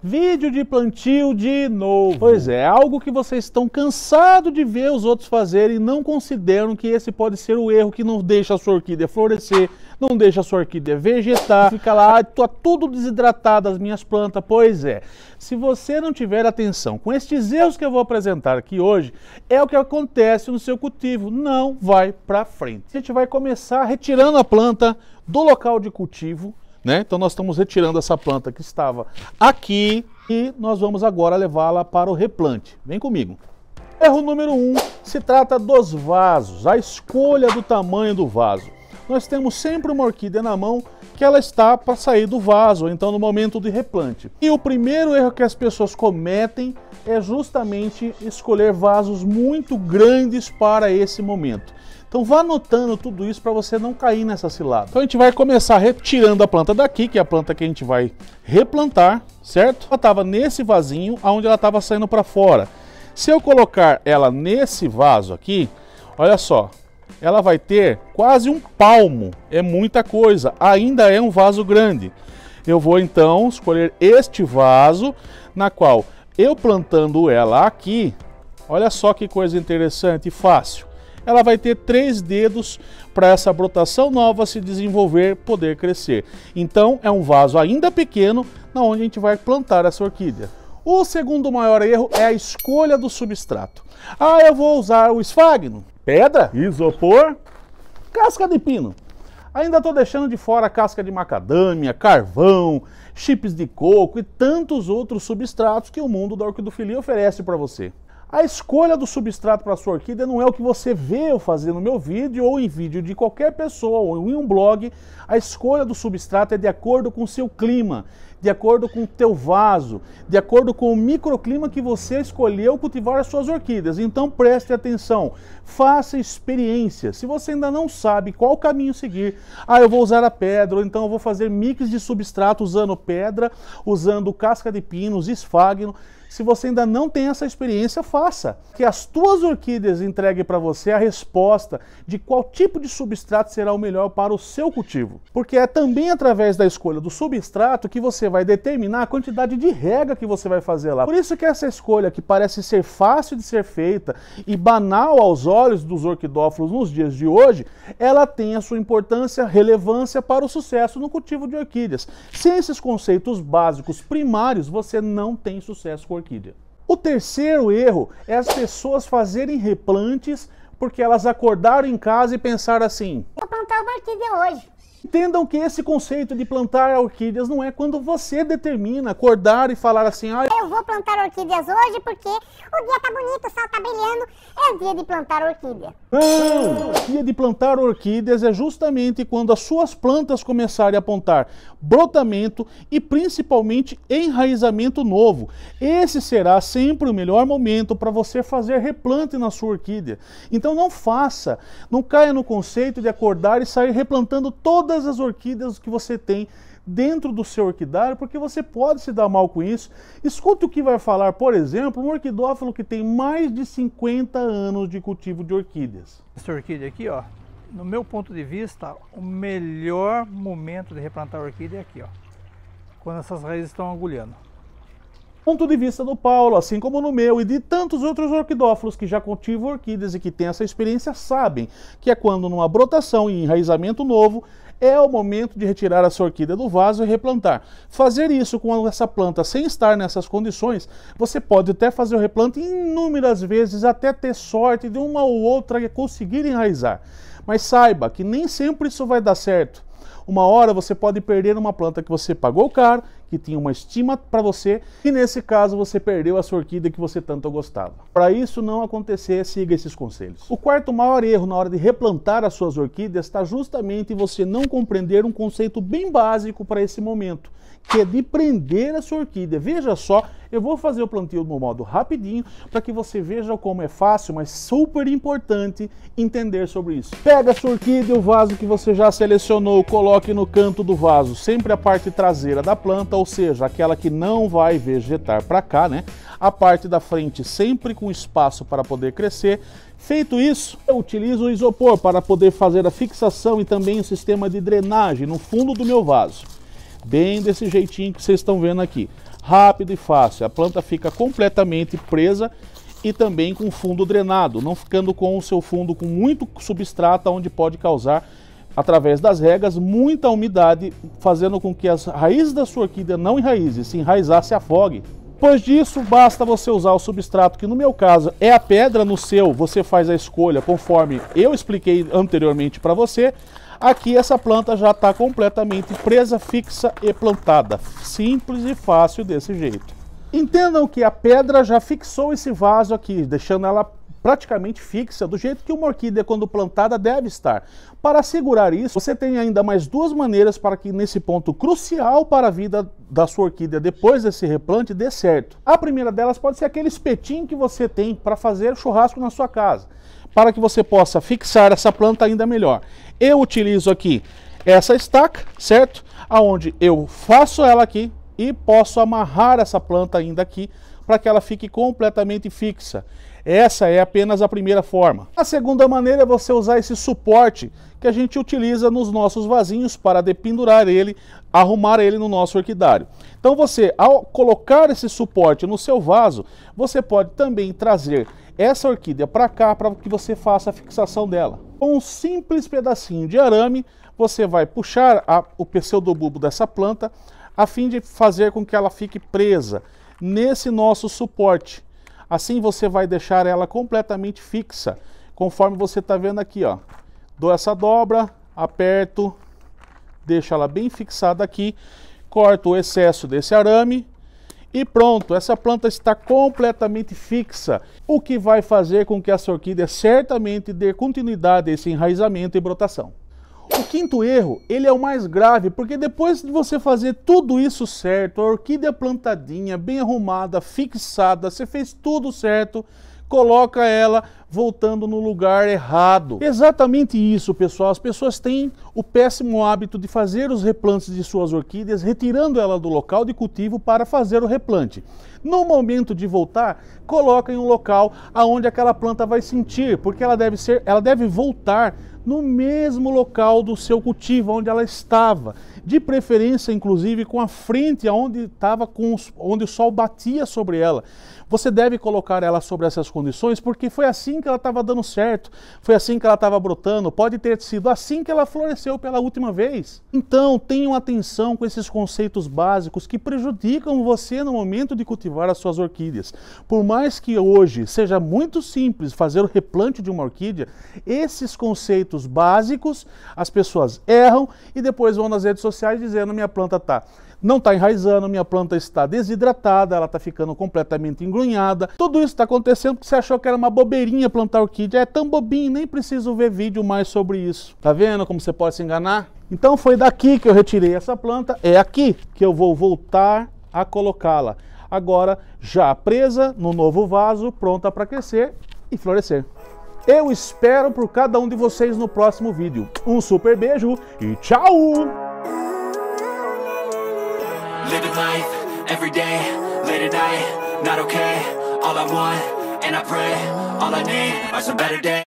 Vídeo de plantio de novo. Pois é, algo que vocês estão cansados de ver os outros fazerem e não consideram que esse pode ser o erro que não deixa a sua orquídea florescer, não deixa a sua orquídea vegetar, fica lá, estou ah, tá tudo desidratado as minhas plantas. Pois é, se você não tiver atenção com estes erros que eu vou apresentar aqui hoje, é o que acontece no seu cultivo, não vai para frente. A gente vai começar retirando a planta do local de cultivo, né? Então nós estamos retirando essa planta que estava aqui e nós vamos agora levá-la para o replante. Vem comigo. Erro número 1 um, se trata dos vasos, a escolha do tamanho do vaso. Nós temos sempre uma orquídea na mão que ela está para sair do vaso, então no momento de replante. E o primeiro erro que as pessoas cometem é justamente escolher vasos muito grandes para esse momento. Então vá anotando tudo isso para você não cair nessa cilada. Então a gente vai começar retirando a planta daqui, que é a planta que a gente vai replantar, certo? Ela estava nesse vasinho aonde ela estava saindo para fora. Se eu colocar ela nesse vaso aqui, olha só, ela vai ter quase um palmo, é muita coisa, ainda é um vaso grande. Eu vou então escolher este vaso, na qual eu plantando ela aqui, olha só que coisa interessante e fácil ela vai ter três dedos para essa brotação nova se desenvolver, poder crescer. Então é um vaso ainda pequeno na onde a gente vai plantar essa orquídea. O segundo maior erro é a escolha do substrato. Ah, eu vou usar o esfagno, pedra, isopor, casca de pino. Ainda estou deixando de fora casca de macadâmia, carvão, chips de coco e tantos outros substratos que o mundo da orquidofilia oferece para você. A escolha do substrato para sua orquídea não é o que você vê eu fazer no meu vídeo ou em vídeo de qualquer pessoa ou em um blog. A escolha do substrato é de acordo com o seu clima, de acordo com o teu vaso, de acordo com o microclima que você escolheu cultivar as suas orquídeas. Então preste atenção, faça experiência. Se você ainda não sabe qual caminho seguir, ah, eu vou usar a pedra, ou então eu vou fazer mix de substrato usando pedra, usando casca de pinos, esfagno. Se você ainda não tem essa experiência, faça. Que as tuas orquídeas entreguem para você a resposta de qual tipo de substrato será o melhor para o seu cultivo. Porque é também através da escolha do substrato que você vai determinar a quantidade de rega que você vai fazer lá. Por isso que essa escolha que parece ser fácil de ser feita e banal aos olhos dos orquidófilos nos dias de hoje, ela tem a sua importância, relevância para o sucesso no cultivo de orquídeas. Sem esses conceitos básicos primários, você não tem sucesso com orquídea. O terceiro erro é as pessoas fazerem replantes porque elas acordaram em casa e pensaram assim: vou plantar uma orquídea hoje. Entendam que esse conceito de plantar orquídeas não é quando você determina acordar e falar assim: ah, eu vou plantar orquídeas hoje porque o dia tá bonito, o sol tá brilhando, é o dia de plantar orquídea. Não! O dia de plantar orquídeas é justamente quando as suas plantas começarem a apontar brotamento e principalmente enraizamento novo. Esse será sempre o melhor momento para você fazer replante na sua orquídea. Então não faça, não caia no conceito de acordar e sair replantando toda todas as orquídeas que você tem dentro do seu orquidário, porque você pode se dar mal com isso. Escute o que vai falar, por exemplo, um orquidófilo que tem mais de 50 anos de cultivo de orquídeas. Essa orquídea aqui, ó, no meu ponto de vista, o melhor momento de replantar a orquídea é aqui, ó, quando essas raízes estão agulhando. Ponto de vista do Paulo, assim como no meu e de tantos outros orquidófilos que já cultivam orquídeas e que têm essa experiência, sabem que é quando numa brotação e enraizamento novo, é o momento de retirar a sua orquídea do vaso e replantar. Fazer isso com essa planta sem estar nessas condições, você pode até fazer o replante inúmeras vezes até ter sorte de uma ou outra conseguir enraizar. Mas saiba que nem sempre isso vai dar certo. Uma hora você pode perder uma planta que você pagou caro que tinha uma estima para você e nesse caso você perdeu a sua orquídea que você tanto gostava. Para isso não acontecer, siga esses conselhos. O quarto maior erro na hora de replantar as suas orquídeas está justamente você não compreender um conceito bem básico para esse momento, que é de prender a sua orquídea. Veja só, eu vou fazer o plantio no modo rapidinho para que você veja como é fácil, mas super importante entender sobre isso. Pega a sua orquídea, o vaso que você já selecionou, coloque no canto do vaso, sempre a parte traseira da planta ou seja, aquela que não vai vegetar para cá, né? A parte da frente sempre com espaço para poder crescer. Feito isso, eu utilizo o isopor para poder fazer a fixação e também o sistema de drenagem no fundo do meu vaso. Bem desse jeitinho que vocês estão vendo aqui. Rápido e fácil, a planta fica completamente presa e também com fundo drenado, não ficando com o seu fundo com muito substrato onde pode causar através das regas, muita umidade, fazendo com que as raízes da sua orquídea não enraize, se enraizar, se afogue. Depois disso, basta você usar o substrato, que no meu caso é a pedra, no seu você faz a escolha conforme eu expliquei anteriormente para você. Aqui essa planta já está completamente presa, fixa e plantada. Simples e fácil desse jeito. Entendam que a pedra já fixou esse vaso aqui, deixando ela praticamente fixa, do jeito que uma orquídea, quando plantada, deve estar. Para assegurar isso, você tem ainda mais duas maneiras para que, nesse ponto crucial para a vida da sua orquídea depois desse replante, dê certo. A primeira delas pode ser aquele espetinho que você tem para fazer churrasco na sua casa, para que você possa fixar essa planta ainda melhor. Eu utilizo aqui essa estaca, certo? Aonde eu faço ela aqui e posso amarrar essa planta ainda aqui para que ela fique completamente fixa. Essa é apenas a primeira forma. A segunda maneira é você usar esse suporte que a gente utiliza nos nossos vasinhos para dependurar ele, arrumar ele no nosso orquidário. Então você, ao colocar esse suporte no seu vaso, você pode também trazer essa orquídea para cá para que você faça a fixação dela. Com um simples pedacinho de arame, você vai puxar a, o pseudobulbo dessa planta a fim de fazer com que ela fique presa nesse nosso suporte. Assim você vai deixar ela completamente fixa, conforme você está vendo aqui, ó. Dou essa dobra, aperto, deixo ela bem fixada aqui, corto o excesso desse arame e pronto, essa planta está completamente fixa, o que vai fazer com que essa orquídea certamente dê continuidade a esse enraizamento e brotação. O quinto erro, ele é o mais grave, porque depois de você fazer tudo isso certo, a orquídea plantadinha, bem arrumada, fixada, você fez tudo certo, coloca ela voltando no lugar errado. Exatamente isso, pessoal. As pessoas têm o péssimo hábito de fazer os replantes de suas orquídeas, retirando ela do local de cultivo para fazer o replante. No momento de voltar, coloca em um local aonde aquela planta vai sentir, porque ela deve ser, ela deve voltar no mesmo local do seu cultivo, onde ela estava. De preferência, inclusive, com a frente onde, estava com os, onde o sol batia sobre ela. Você deve colocar ela sobre essas condições, porque foi assim que ela estava dando certo, foi assim que ela estava brotando, pode ter sido assim que ela floresceu pela última vez. Então, tenham atenção com esses conceitos básicos que prejudicam você no momento de cultivar as suas orquídeas. Por mais que hoje seja muito simples fazer o replante de uma orquídea, esses conceitos conhecimentos básicos, as pessoas erram e depois vão nas redes sociais dizendo minha planta tá não está enraizando, minha planta está desidratada, ela está ficando completamente engrunhada. Tudo isso está acontecendo porque você achou que era uma bobeirinha plantar orquídea. É tão bobinho, nem preciso ver vídeo mais sobre isso. Tá vendo como você pode se enganar? Então foi daqui que eu retirei essa planta, é aqui que eu vou voltar a colocá-la. Agora já presa no novo vaso, pronta para crescer e florescer. Eu espero por cada um de vocês no próximo vídeo. Um super beijo e tchau!